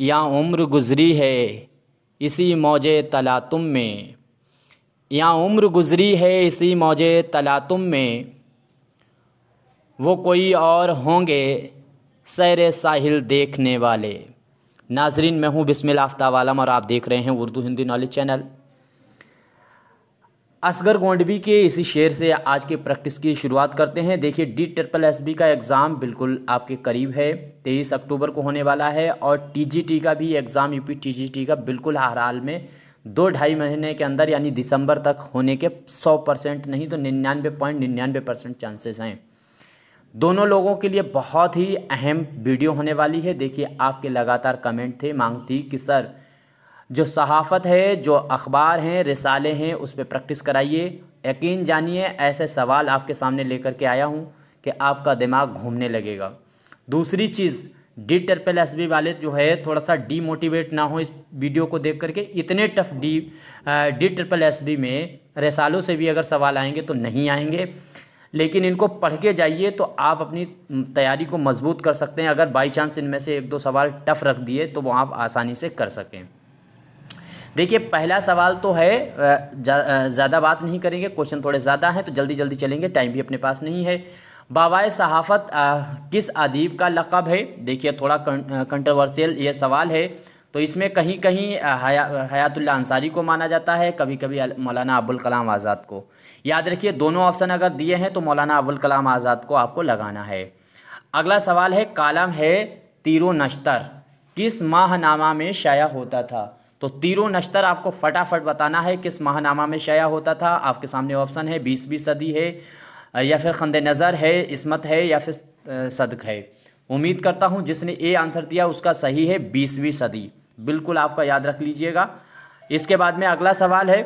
या उम्र गुज़री है इसी मौज तलातुम में या उम्र गुज़री है इसी मौज तलातुम में वो कोई और होंगे सैर साहिल देखने वाले नाजरीन मैं हूँ बिस्मिल आफ्ताब आलम और आप देख रहे हैं उर्दू हिंदी नॉलेज चैनल असगर गोंडबी के इसी शेर से आज के प्रैक्टिस की शुरुआत करते हैं देखिए डी ट्रिपल एस बी का एग्ज़ाम बिल्कुल आपके करीब है तेईस अक्टूबर को होने वाला है और टीजीटी का भी एग्ज़ाम यूपी टीजीटी का बिल्कुल हर हाल में दो ढाई महीने के अंदर यानी दिसंबर तक होने के सौ परसेंट नहीं तो निन्यानवे पॉइंट निन्यानवे परसेंट चांसेस हैं दोनों लोगों के लिए बहुत ही अहम वीडियो होने वाली है देखिए आपके लगातार कमेंट थे मांग थी कि सर जो सहाफ़त है जो अखबार हैं रिसाले हैं उस पर प्रैक्टिस कराइए यकीन जानिए ऐसे सवाल आपके सामने लेकर के आया हूँ कि आपका दिमाग घूमने लगेगा दूसरी चीज़ डी ट्रिपल एस बी वाले जो है थोड़ा सा डीमोटिवेट ना हो इस वीडियो को देख करके इतने tough D D triple S B में रसालों से भी अगर सवाल आएंगे तो नहीं आएंगे लेकिन इनको पढ़ के जाइए तो आप अपनी तैयारी को मजबूत कर सकते हैं अगर बाई चांस इनमें से एक दो सवाल टफ रख दिए तो वो आप आसानी से कर सकें देखिए पहला सवाल तो है ज़्यादा बात नहीं करेंगे क्वेश्चन थोड़े ज़्यादा हैं तो जल्दी जल्दी चलेंगे टाइम भी अपने पास नहीं है बाबा सहाफ़त किस अदीब का लक़ब है देखिए थोड़ा कंट्रोवर्शियल ये सवाल है तो इसमें कहीं कहीं हया हयातुल्ला अंसारी को माना जाता है कभी कभी मौलाना अबुल कलाम आज़ाद को याद रखिए दोनों ऑप्शन अगर दिए हैं तो मौलाना अबुल कलाम आज़ाद को आपको लगाना है अगला सवाल है कालम है तिरो नश्तर किस माहनामा में शाया होता था तो तीरों नश्तर आपको फटाफट बताना है किस माहनामा में शया होता था आपके सामने ऑप्शन है बीसवीं सदी है या फिर खंद नज़र है इसमत है या फिर सदक है उम्मीद करता हूँ जिसने ए आंसर दिया उसका सही है बीसवीं सदी बिल्कुल आपका याद रख लीजिएगा इसके बाद में अगला सवाल है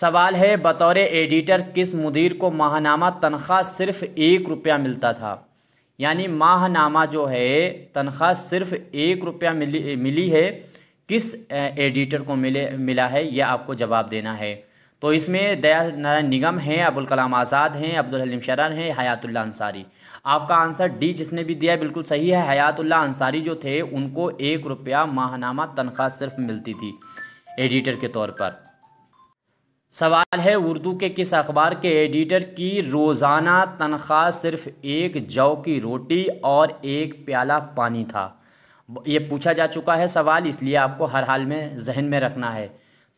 सवाल है बतौर एडिटर किस मुदीर को माहनामा तनख्वाह सिर्फ एक रुपया मिलता था यानी माहनामा जो है तनख्वाह सिर्फ एक रुपया मिली मिली है किस एडिटर को मिले मिला है यह आपको जवाब देना है तो इसमें दया नारायण निगम हैं अबुल कलाम आज़ाद हैं अब्दुल हलीम शरण हैं हयातुल्ला अंसारी आपका आंसर डी जिसने भी दिया बिल्कुल सही है हयातुल्ला अंसारी जो थे उनको एक रुपया माहनामा तनख्वाह सिर्फ मिलती थी एडिटर के तौर पर सवाल है उर्दू के किस अखबार के एडिटर की रोज़ाना तनख्वाह सिर्फ एक जौ की रोटी और एक प्याला पानी था ये पूछा जा चुका है सवाल इसलिए आपको हर हाल में जहन में रखना है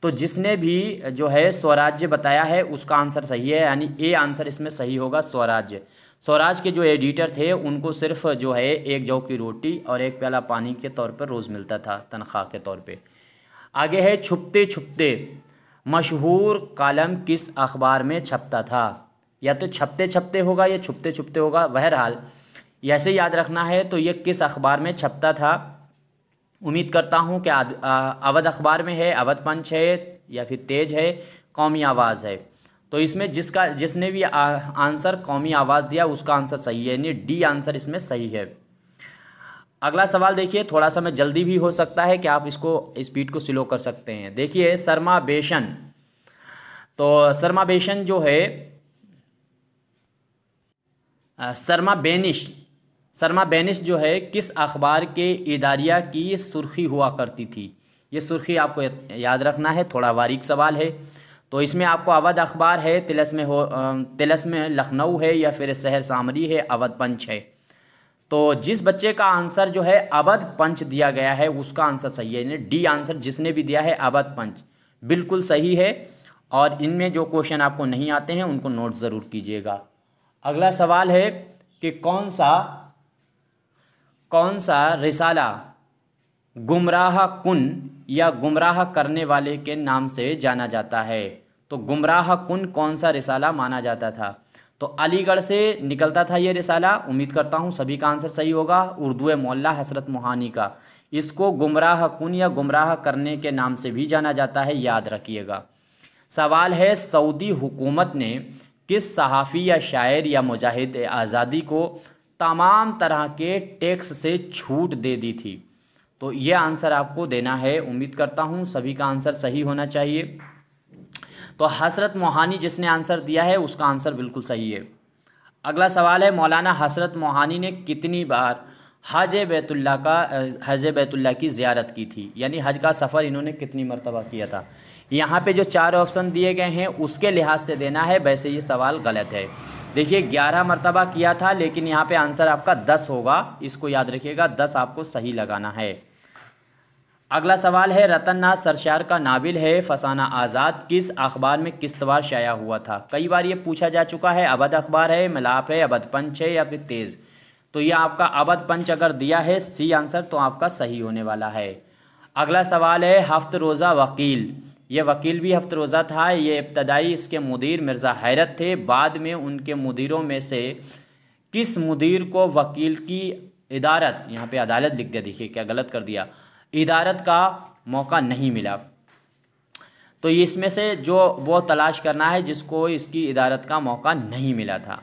तो जिसने भी जो है स्वराज्य बताया है उसका आंसर सही है यानी ए आंसर इसमें सही होगा स्वराज्य स्वराज के जो एडिटर थे उनको सिर्फ जो है एक जौ की रोटी और एक प्याला पानी के तौर पर रोज़ मिलता था तनख्वाह के तौर पे आगे है छुपते छुपते मशहूर कालम किस अखबार में छपता था या तो छपते छपते होगा या छुपते छुपते होगा बहरहाल ऐसे याद रखना है तो ये किस अखबार में छपता था उम्मीद करता हूँ कि अवध अखबार में है अवध पंच है या फिर तेज है कौमी आवाज़ है तो इसमें जिसका जिसने भी आ, आंसर कौमी आवाज़ दिया उसका आंसर सही है यानी डी आंसर इसमें सही है अगला सवाल देखिए थोड़ा सा मैं जल्दी भी हो सकता है कि आप इसको स्पीड को स्लो कर सकते हैं देखिए शर्मा बेशन तो शर्मा बेशन जो है शर्मा बेनिश सरमा बैनिश जो है किस अखबार के इदारिया की ये सुर्खी हुआ करती थी ये सुर्खी आपको याद रखना है थोड़ा बारीक सवाल है तो इसमें आपको अवध अखबार है तिलस में हो तिलस में लखनऊ है या फिर शहर सामरी है अवध पंच है तो जिस बच्चे का आंसर जो है अवध पंच दिया गया है उसका आंसर सही है डी आंसर जिसने भी दिया है अवध पंच बिल्कुल सही है और इनमें जो क्वेश्चन आपको नहीं आते हैं उनको नोट ज़रूर कीजिएगा अगला सवाल है कि कौन सा कौन सा रिसाला गुमराह कुन या गुमराह करने वाले के नाम से जाना जाता है तो गुमराह कुन कौन सा रिसाला माना जाता था तो अलीगढ़ से निकलता था ये रिसाला उम्मीद करता हूँ सभी का आंसर सही होगा उर्दू मौल्ला हसरत मोहानी का इसको गुमराह कुन या गुमराह करने के नाम से भी जाना जाता है याद रखिएगा सवाल है सऊदी हुकूमत ने किस सहाफ़ी या शायर या मुजाहिद आज़ादी को तमाम तरह के टैक्स से छूट दे दी थी तो ये आंसर आपको देना है उम्मीद करता हूँ सभी का आंसर सही होना चाहिए तो हसरत मोहानी जिसने आंसर दिया है उसका आंसर बिल्कुल सही है अगला सवाल है मौलाना हसरत मोहानी ने कितनी बार हज बैतुल्ला का हज बैतुल्ला की ज़्यारत की थी यानी हज का सफ़र इन्होंने कितनी मरतबा किया था यहाँ पे जो चार ऑप्शन दिए गए हैं उसके लिहाज से देना है वैसे ये सवाल गलत है देखिए ग्यारह मरतबा किया था लेकिन यहाँ पे आंसर आपका दस होगा इसको याद रखिएगा दस आपको सही लगाना है अगला सवाल है रतन नाथ सरशार का नाविल है फसाना आज़ाद किस अखबार में किस्तवार शाया हुआ था कई बार ये पूछा जा चुका है अवध अखबार है मिलाप है अवध पंच है या फिर तेज़ तो ये आपका अवध पंच अगर दिया है सी आंसर तो आपका सही होने वाला है अगला सवाल है हफ्त रोज़ा वकील ये वकील भी हफ्त रोज़ा था ये इब्तदाई इसके मुदीर मिर्ज़ा हैरत थे बाद में उनके मुदीरों में से किस मुदीर को वकील की इदारत यहाँ पे अदालत लिख दिया देखिए क्या गलत कर दिया इदारत का मौका नहीं मिला तो इसमें से जो वो तलाश करना है जिसको इसकी इदारत का मौका नहीं मिला था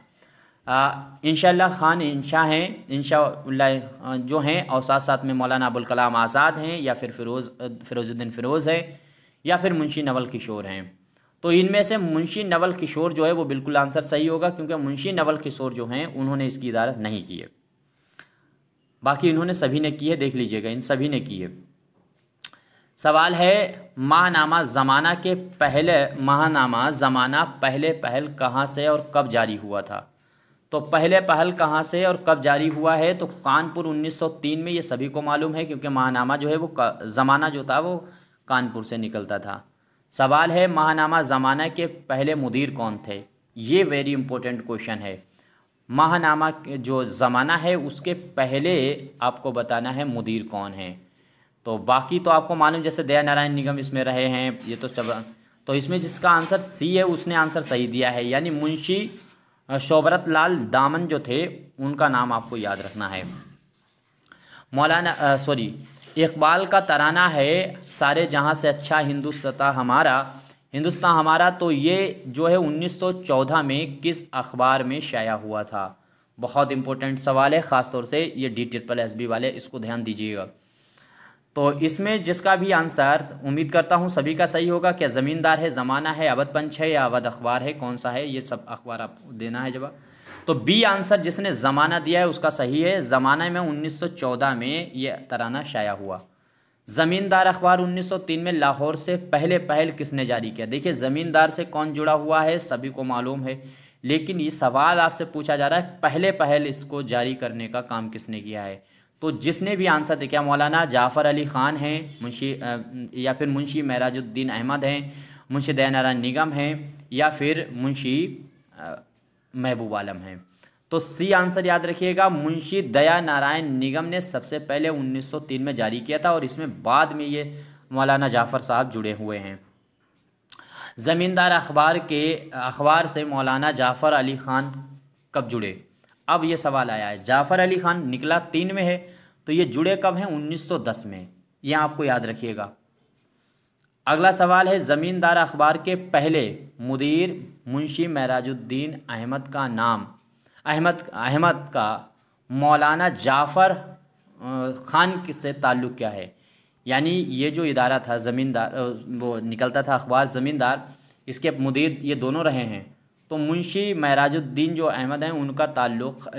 इनशा ख़ान इंशा हैं इनशा जो हैं और साथ साथ में मौलाना अबुल कलाम आज़ाद हैं या फिर फिरोज़ फिरोज़ुद्दीन फ़िरोज़ हैं या फिर मुंशी नवल किशोर हैं तो इनमें से मुंशी नवल किशोर जो है वो बिल्कुल आंसर सही होगा क्योंकि मुंशी नवल किशोर जो हैं उन्होंने इसकी इदारत नहीं की है बाकी इन्होंने सभी ने की है देख लीजिएगा इन सभी ने की है सवाल है माहनामा ज़माना के पहले माहनामा ज़माना पहले पहल कहाँ से और कब जारी हुआ था तो पहले पहल कहाँ से और कब जारी हुआ है तो कानपुर 1903 में ये सभी को मालूम है क्योंकि माहनामा जो है वो ज़माना जो था वो कानपुर से निकलता था सवाल है माहनामा ज़माना के पहले मुदीर कौन थे ये वेरी इंपॉर्टेंट क्वेश्चन है माहनामा जो ज़माना है उसके पहले आपको बताना है मुदीर कौन है तो बाकी तो आपको मालूम जैसे दया नारायण निगम इसमें रहे हैं ये तो सब तो इसमें जिसका आंसर सी है उसने आंसर सही दिया है यानी मुंशी शोबरत लाल दामन जो थे उनका नाम आपको याद रखना है मौलाना सॉरी इकबाल का तराना है सारे जहाँ से अच्छा हिंदुस्तान हमारा हिंदुस्तान हमारा तो ये जो है 1914 में किस अखबार में शाया हुआ था बहुत इम्पोर्टेंट सवाल है ख़ास तौर से ये डी ट्रिपल एस बी वाले इसको ध्यान दीजिएगा तो इसमें जिसका भी आंसर उम्मीद करता हूँ सभी का सही होगा क्या ज़मींदार है ज़माना है अवध पंच है या अवध अखबार है कौन सा है ये सब अखबार आप देना है जवाब तो बी आंसर जिसने ज़माना दिया है उसका सही है ज़माना में 1914 में ये तराना शाया हुआ ज़मींदार अखबार 1903 में लाहौर से पहले पहल किसने जारी किया देखिए ज़मींदार से कौन जुड़ा हुआ है सभी को मालूम है लेकिन ये सवाल आपसे पूछा जा रहा है पहले पहल इसको जारी करने का काम किसने किया है तो जिसने भी आंसर देखा मौलाना जाफ़र अली ख़ान हैं मुंशी या फिर मुंशी महराजुद्दीन अहमद हैं मुंशी दयानारायण निगम हैं या फिर मुंशी महबूब आलम हैं तो सी आंसर याद रखिएगा मुंशी दया नारायण निगम ने सबसे पहले 1903 में जारी किया था और इसमें बाद में ये मौलाना जाफ़र साहब जुड़े हुए हैं ज़मींदार अखबार के अखबार से मौलाना जाफ़र अली ख़ान कब जुड़े अब ये सवाल आया है जाफ़र अली ख़ान निकला तीन में है तो ये जुड़े कब हैं 1910 में ये आपको याद रखिएगा अगला सवाल है ज़मींदार अखबार के पहले मुदीर मुंशी महराजुद्दीन अहमद का नाम अहमद अहमद का मौलाना जाफ़र ख़ान से ताल्लुक़ क्या है यानी ये जो इदारा था ज़मींदार वो निकलता था अखबार ज़मींदार इसके मुदीर ये दोनों रहे हैं तो मुंशी महराजुद्दीन जो अहमद हैं उनका ताल्लुक़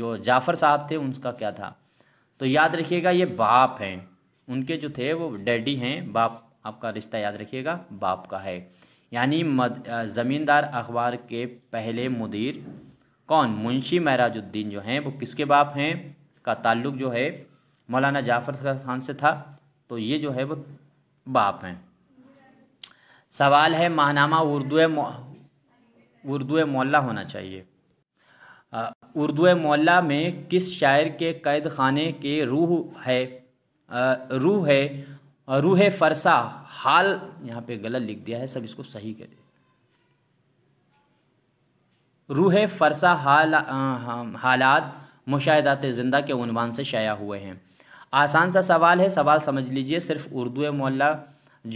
जो जाफ़र साहब थे उनका क्या था तो याद रखिएगा ये बाप हैं उनके जो थे वो डैडी हैं बाप आपका रिश्ता याद रखिएगा बाप का है यानी ज़मींदार अखबार के पहले मुदीर कौन मुंशी महराजुद्दीन जो हैं वो किसके बाप हैं का ताल्लुक जो है मौलाना जाफ़र खान से था तो ये जो है वो बाप हैं सवाल है माहनामा उर्दू उर्दू मोल्ला होना चाहिए उर्दू मोल्ला में किस शायर के कैद खाने के रूह है रूह है रूह फरसा हाल यहाँ पे गलत लिख दिया है सब इसको सही करें रूह फरसा हाला हालात मुशाहदात ज़िंदा के उनवान से शाया हुए हैं आसान सा सवाल है सवाल समझ लीजिए सिर्फ उर्दू मोहल्ला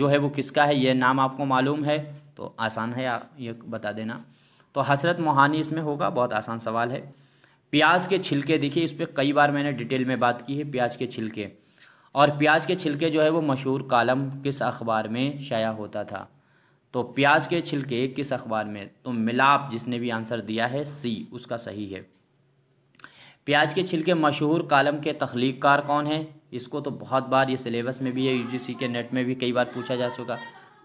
जो है वो किसका है ये नाम आपको मालूम है तो आसान है आप ये बता देना तो हसरत मोहानी इसमें होगा बहुत आसान सवाल है प्याज के छिलके देखिए इस पर कई बार मैंने डिटेल में बात की है प्याज के छिलके और प्याज के छिलके जो है वो मशहूर कालम किस अखबार में शाया होता था तो प्याज के छिलके किस अखबार में तो मिलाप जिसने भी आंसर दिया है सी उसका सही है प्याज के छिलके मशहूर कालम के तख्लीकार कौन हैं इसको तो बहुत बार ये सिलेबस में भी है यूजीसी के नेट में भी कई बार पूछा जा चुका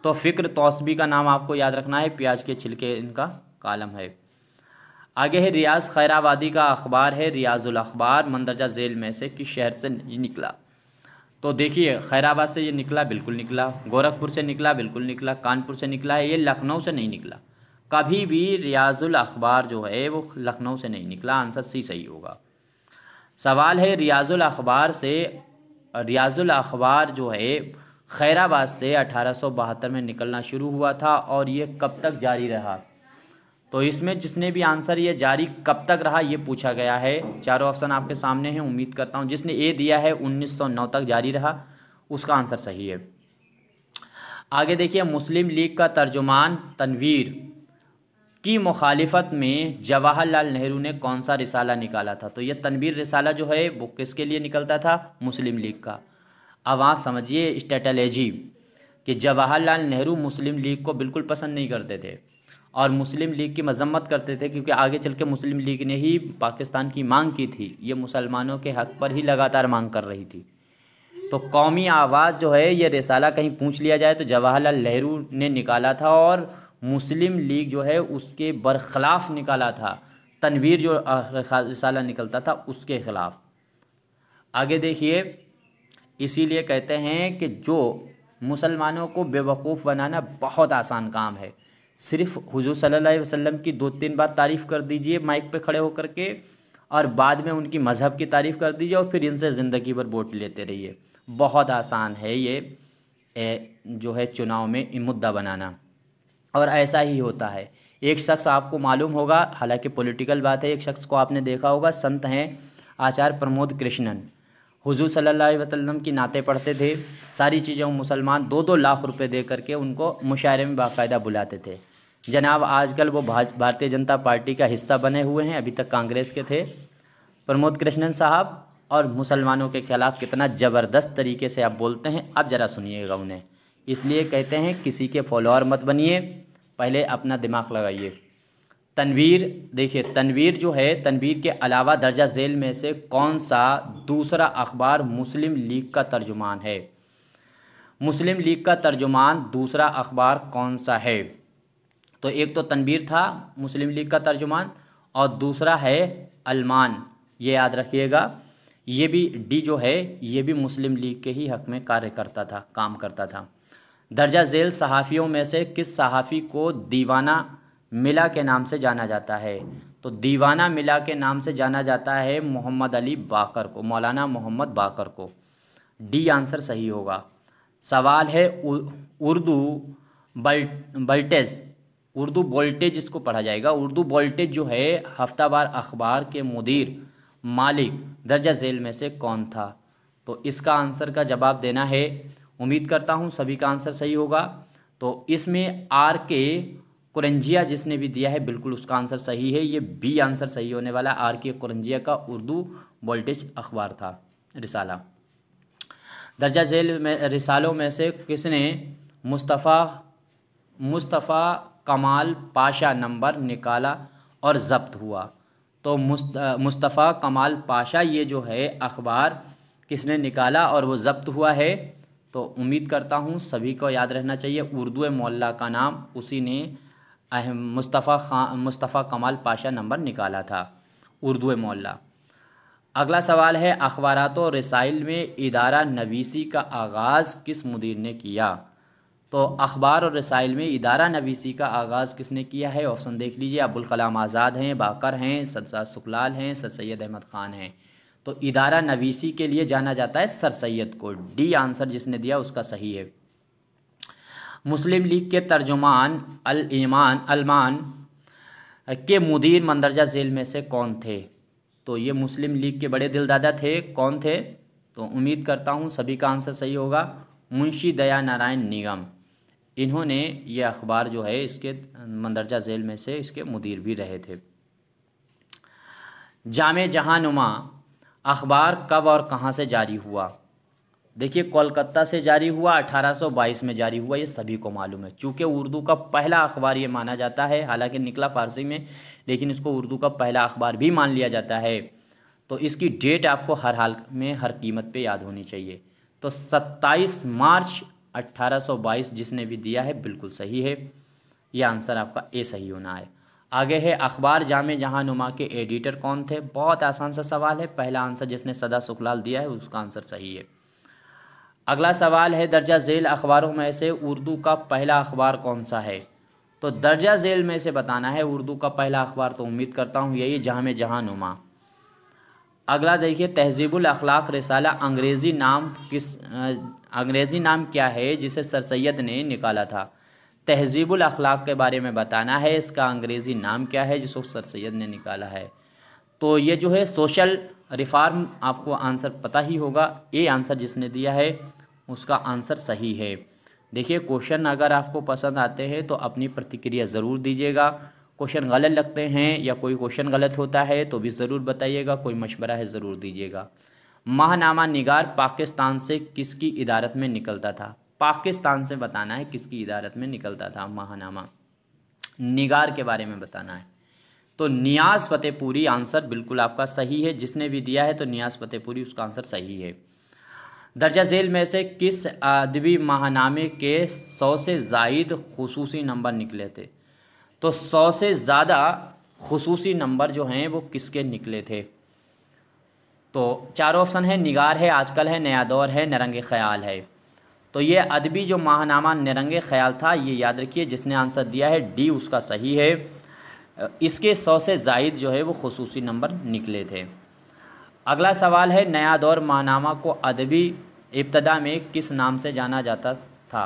तो फ़िक्र तोसबी का नाम आपको याद रखना है प्याज के छिलके इनका कालम है आगे है रियाज खैराबादी का अखबार है रियाजुल अखबार मंदरजा जेल में से किस शहर से निकला तो देखिए खैराबाद से ये निकला बिल्कुल निकला गोरखपुर से निकला बिल्कुल निकला कानपुर से निकला है ये लखनऊ से नहीं निकला कभी भी रियाजुल अखबार जो है वो लखनऊ से नहीं निकला आंसर सी सही होगा सवाल है रियाजुल अखबार से रियाजुल अखबार जो है खैराबाद से अठारह में निकलना शुरू हुआ था और ये कब तक जारी रहा तो इसमें जिसने भी आंसर ये जारी कब तक रहा ये पूछा गया है चारों ऑप्शन आपके सामने हैं उम्मीद करता हूँ जिसने ए दिया है 1909 तक जारी रहा उसका आंसर सही है आगे देखिए मुस्लिम लीग का तर्जुमान तनवीर की मुखालफत में जवाहरलाल नेहरू ने कौन सा रिसाला निकाला था तो यह तनवीर रिसाला जो है वो किसके लिए निकलता था मुस्लिम लीग का अब आप समझिए स्ट्रेटलेजी कि जवाहरलाल नेहरू मुस्लिम लीग को बिल्कुल पसंद नहीं करते थे और मुस्लिम लीग की मजम्मत करते थे क्योंकि आगे चल के मुस्लिम लीग ने ही पाकिस्तान की मांग की थी ये मुसलमानों के हक पर ही लगातार मांग कर रही थी तो कौमी आवाज़ जो है ये रिसाला कहीं पूछ लिया जाए तो जवाहरलाल नेहरू ने निकाला था और मुस्लिम लीग जो है उसके बरखिलाफ़ निकाला था तनवीर जो रिसाला निकलता था उसके ख़िलाफ़ आगे देखिए इसीलिए कहते हैं कि जो मुसलमानों को बेवकूफ़ बनाना बहुत आसान काम है सिर्फ हुजूर सल्लल्लाहु अलैहि वसल्लम की दो तीन बार तारीफ़ कर दीजिए माइक पे खड़े होकर के और बाद में उनकी मज़हब की तारीफ़ कर दीजिए और फिर इनसे ज़िंदगी भर वोट लेते रहिए बहुत आसान है ये ए, जो है चुनाव में मुद्दा बनाना और ऐसा ही होता है एक शख्स आपको मालूम होगा हालांकि पॉलिटिकल बात है एक शख्स को आपने देखा होगा संत हैं आचार्य प्रमोद कृष्णन हुजूर सल्लल्लाहु अलैहि वसल्लम की नाते पढ़ते थे सारी चीज़ों मुसलमान दो दो लाख रुपए दे करके उनको मुशायरे में बाकायदा बुलाते थे जनाब आजकल वो भारतीय जनता पार्टी का हिस्सा बने हुए हैं अभी तक कांग्रेस के थे प्रमोद कृष्णन साहब और मुसलमानों के खिलाफ कितना ज़बरदस्त तरीके से आप बोलते हैं अब ज़रा सुनिएगा उन्हें इसलिए कहते हैं किसी के फॉलोअर मत बनिए पहले अपना दिमाग लगाइए तनवीर देखिए तनवीर जो है तनवीर के अलावा दर्जा जेल में से कौन सा दूसरा अखबार मुस्लिम लीग का तर्जुमान है मुस्लिम लीग का तर्जुमान दूसरा अखबार कौन सा है तो एक तो तनवीर था मुस्लिम लीग का तर्जुमान और दूसरा है अलमान ये याद रखिएगा ये भी डी जो है ये भी मुस्लिम लीग के ही हक में कार्य करता था काम करता था दर्जा झेल सहाफ़ियों में से किस सहाफ़ी को दीवाना मिला के नाम से जाना जाता है तो दीवाना मिला के नाम से जाना जाता है मोहम्मद अली बाकर को मौलाना मोहम्मद बाकर को डी आंसर सही होगा सवाल है उर्दू बल बल्टेज उर्दू वोल्टेज इसको पढ़ा जाएगा उर्दू वोल्टेज जो है हफ्तावार अखबार के मुदीर मालिक दर्जा झेल में से कौन था तो इसका आंसर का जवाब देना है उम्मीद करता हूँ सभी का आंसर सही होगा तो इसमें आर के कुरंजिया जिसने भी दिया है बिल्कुल उसका आंसर सही है ये बी आंसर सही होने वाला आर के कुरंजिया का उर्दू वोल्टेज अखबार था रिसाला दर्जा झेल में रिसालों में से किसने मुस्तफ़ा मुस्तफ़ा कमाल पाशा नंबर निकाला और ज़ब्त हुआ तो मुस्तफ़ा कमाल पाशा ये जो है अखबार किसने निकाला और वो ज़ब्त हुआ है तो उम्मीद करता हूँ सभी को याद रहना चाहिए उर्दू मौल्ला का नाम उसी ने अहम मुस्तफ़ा खां मुस्तफ़ा कमाल पाशा नंबर निकाला था उर्दू मोल्ला अगला सवाल है अखबार और रसाइल में इदारा नवीसी का आगाज़ किस मुदीर ने किया तो अखबार और रसाइल में इदारा नवीसी का आगाज़ किसने किया है ऑप्शन देख लीजिए अबुल कलाम आज़ाद हैं बाकर हैं सरसाद सुखलाल हैं सर सैद अहमद ख़ान हैं तो इदारा नवीसी के लिए जाना जाता है सर सैद को डी आंसर जिसने दिया उसका सही है मुस्लिम लीग के तर्जुमान अल ईमान अलमान के मुदीर मंदरजा जेल में से कौन थे तो ये मुस्लिम लीग के बड़े दिलदादा थे कौन थे तो उम्मीद करता हूँ सभी का आंसर सही होगा मुंशी दया नारायण निगम इन्होंने ये अखबार जो है इसके मंदरजा जेल में से इसके मुदीर भी रहे थे जाम जहानुमा अखबार कब और कहाँ से जारी हुआ देखिए कोलकाता से जारी हुआ 1822 में जारी हुआ ये सभी को मालूम है चूँकि उर्दू का पहला अखबार ये माना जाता है हालांकि निकला फारसी में लेकिन इसको उर्दू का पहला अखबार भी मान लिया जाता है तो इसकी डेट आपको हर हाल में हर कीमत पे याद होनी चाहिए तो 27 मार्च 1822 जिसने भी दिया है बिल्कुल सही है ये आंसर आपका ए सही होना है आगे है अखबार जामे जहाँ नुमा के एडिटर कौन थे बहुत आसान सा सवाल है पहला आंसर जिसने सदा सुखलाल दिया है उसका आंसर सही है अगला सवाल है दर्जा झेल अखबारों में से उर्दू का पहला अखबार कौन सा है तो दर्जा झेल में से बताना है उर्दू का पहला अखबार तो उम्मीद करता हूँ यही जहाँ जहाँ नुमा अगला देखिए तहजीबलाखलाक रसाला अंग्रेज़ी नाम किस अंग्रेज़ी नाम क्या है जिसे सर सैद ने निकाला था तहजीबलाखलाक के बारे में बताना है इसका अंग्रेज़ी नाम क्या है जिसको सर सैद ने निकाला है तो ये जो है सोशल रिफार्म आपको आंसर पता ही होगा ए आंसर जिसने दिया है उसका आंसर सही है देखिए क्वेश्चन अगर आपको पसंद आते हैं तो अपनी प्रतिक्रिया ज़रूर दीजिएगा क्वेश्चन गलत लगते हैं या कोई क्वेश्चन गलत होता है तो भी ज़रूर बताइएगा कोई मशवरा है ज़रूर दीजिएगा माहनामा निगार पाकिस्तान से किसकी इदारत में निकलता था पाकिस्तान से बताना है किसकी इदारत में निकलता था माहनामा निगार के बारे में बताना है तो न्यास फतेहपुरी आंसर बिल्कुल आपका सही है जिसने भी दिया है तो न्यास फतेहपुरी उसका आंसर सही है दर्जा झेल में से किस अदबी माहनामे के सौ से जायद खसूसी नंबर निकले थे तो सौ से ज़्यादा खसूसी नंबर जो हैं वो किसके निकले थे तो चार ऑप्शन है निगार है आजकल है नया दौर है नरंग ख्याल है तो ये अदबी जो माहनामा नरंग ख्याल था ये याद रखिए जिसने आंसर दिया है डी उसका सही है इसके सौ से जायद जो है वो खसूसी नंबर निकले थे अगला सवाल है नया दौर मानामा को अदबी इब्तदा में किस नाम से जाना जाता था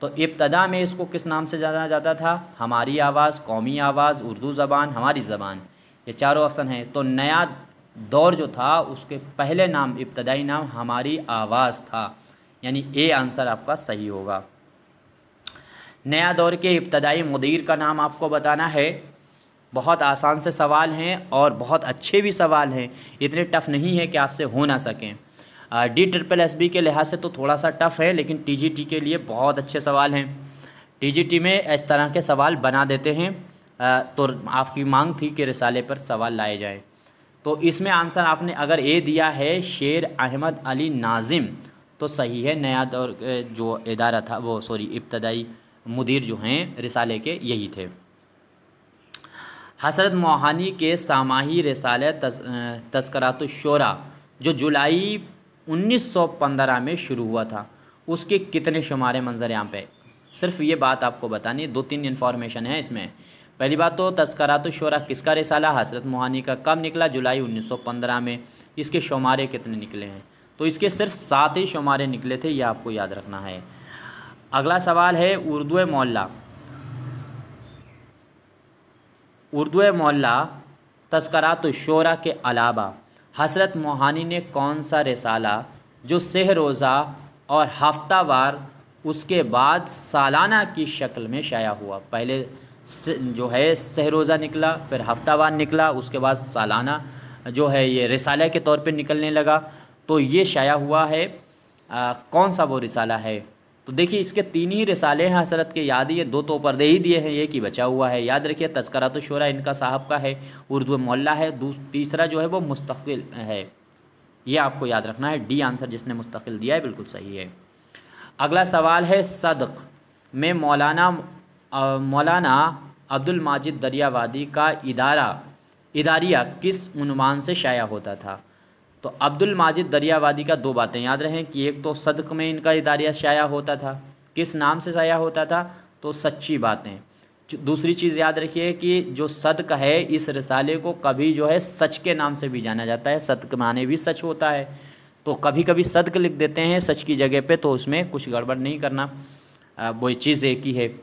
तो इब्तदा में इसको किस नाम से जाना जाता था हमारी आवाज़ कौमी आवाज़ उर्दू ज़बान हमारी ज़बान ये चारों ऑप्शन हैं तो नया दौर जो था उसके पहले नाम इब्तदाई नाम हमारी आवाज़ था यानी ए आंसर आपका सही होगा नया दौर के इब्तदाई मदीर का नाम आपको बताना है बहुत आसान से सवाल हैं और बहुत अच्छे भी सवाल हैं इतने टफ़ नहीं है कि आपसे हो ना सकें डी ट्रिपल एस बी के लिहाज से तो थोड़ा सा टफ़ है लेकिन टी जी टी के लिए बहुत अच्छे सवाल हैं टी जी टी में इस तरह के सवाल बना देते हैं तो आपकी मांग थी कि रिसाले पर सवाल लाए जाएँ तो इसमें आंसर आपने अगर ए दिया है शेर अहमद अली नाजिम तो सही है नया दौर जो इदारा था वो सॉरी इब्तदाई मुदीर जो हैं रिसाले के यही थे हसरत मोहानी के सामाही रसाले तस्करात शोरा जो जुलाई 1915 में शुरू हुआ था उसके कितने शुमारे मंजर यहाँ पे सिर्फ ये बात आपको बतानी दो तीन इन्फॉर्मेशन है इसमें पहली बात तो शोरा किसका रसाला हसरत मोहानी का कब निकला जुलाई 1915 में इसके शुमारे कितने निकले हैं तो इसके सिर्फ सात ही शुमारे निकले थे ये आपको याद रखना है अगला सवाल है उर्दू मोल्ला उर्दू तस्करा तस्करात शोरा के अलावा हसरत मोहानी ने कौन सा रिसाला जो सह रोज़ा और हफ्तावार उसके बाद सालाना की शक्ल में शाया हुआ पहले जो है सह रोज़ा निकला फिर हफ्तावार निकला उसके बाद सालाना जो है ये रिसाले के तौर पे निकलने लगा तो ये शाया हुआ है आ, कौन सा वो रिसाला है तो देखिए इसके तीन ही रिसाले हैं हसरत के याद ये दो तो पर्दे ही दिए हैं ये कि बचा हुआ है याद रखिए तस्करा तो शुरा इनका साहब का है उर्दू मोल्ला है तीसरा जो है वो मुस्तकिल है ये आपको याद रखना है डी आंसर जिसने मुस्तकिल दिया है बिल्कुल सही है अगला सवाल है सदक में मौलाना आ, मौलाना अब्दुल माजिद दरियावादी का इदारा इदारिया किस उनवान से शाया होता था तो अब्दुल माजिद दरियावादी का दो बातें याद रहें कि एक तो सदक में इनका इदारिया शाया होता था किस नाम से शाया होता था तो सच्ची बातें दूसरी चीज़ याद रखिए कि जो सदक है इस रसाले को कभी जो है सच के नाम से भी जाना जाता है सदक माने भी सच होता है तो कभी कभी सदक लिख देते हैं सच की जगह पे तो उसमें कुछ गड़बड़ नहीं करना वो चीज़ एक ही है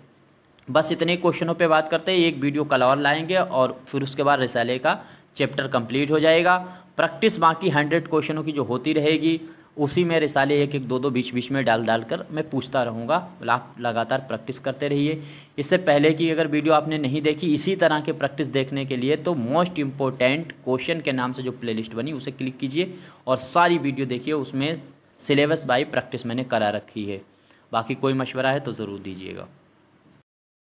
बस इतने क्वेश्चनों पे बात करते हैं एक वीडियो कल और लाएंगे और फिर उसके बाद रसाले का चैप्टर कंप्लीट हो जाएगा प्रैक्टिस बाकी हंड्रेड क्वेश्चनों की जो होती रहेगी उसी में रिसाले एक एक दो दो बीच बीच में डाल डाल कर मैं पूछता रहूँगा आप लगातार प्रैक्टिस करते रहिए इससे पहले की अगर वीडियो आपने नहीं देखी इसी तरह के प्रैक्टिस देखने के लिए तो मोस्ट इम्पोर्टेंट क्वेश्चन के नाम से जो प्लेलिस्ट बनी उसे क्लिक कीजिए और सारी वीडियो देखिए उसमें सिलेबस बाई प्रैक्टिस मैंने करा रखी है बाकी कोई मशवरा है तो ज़रूर दीजिएगा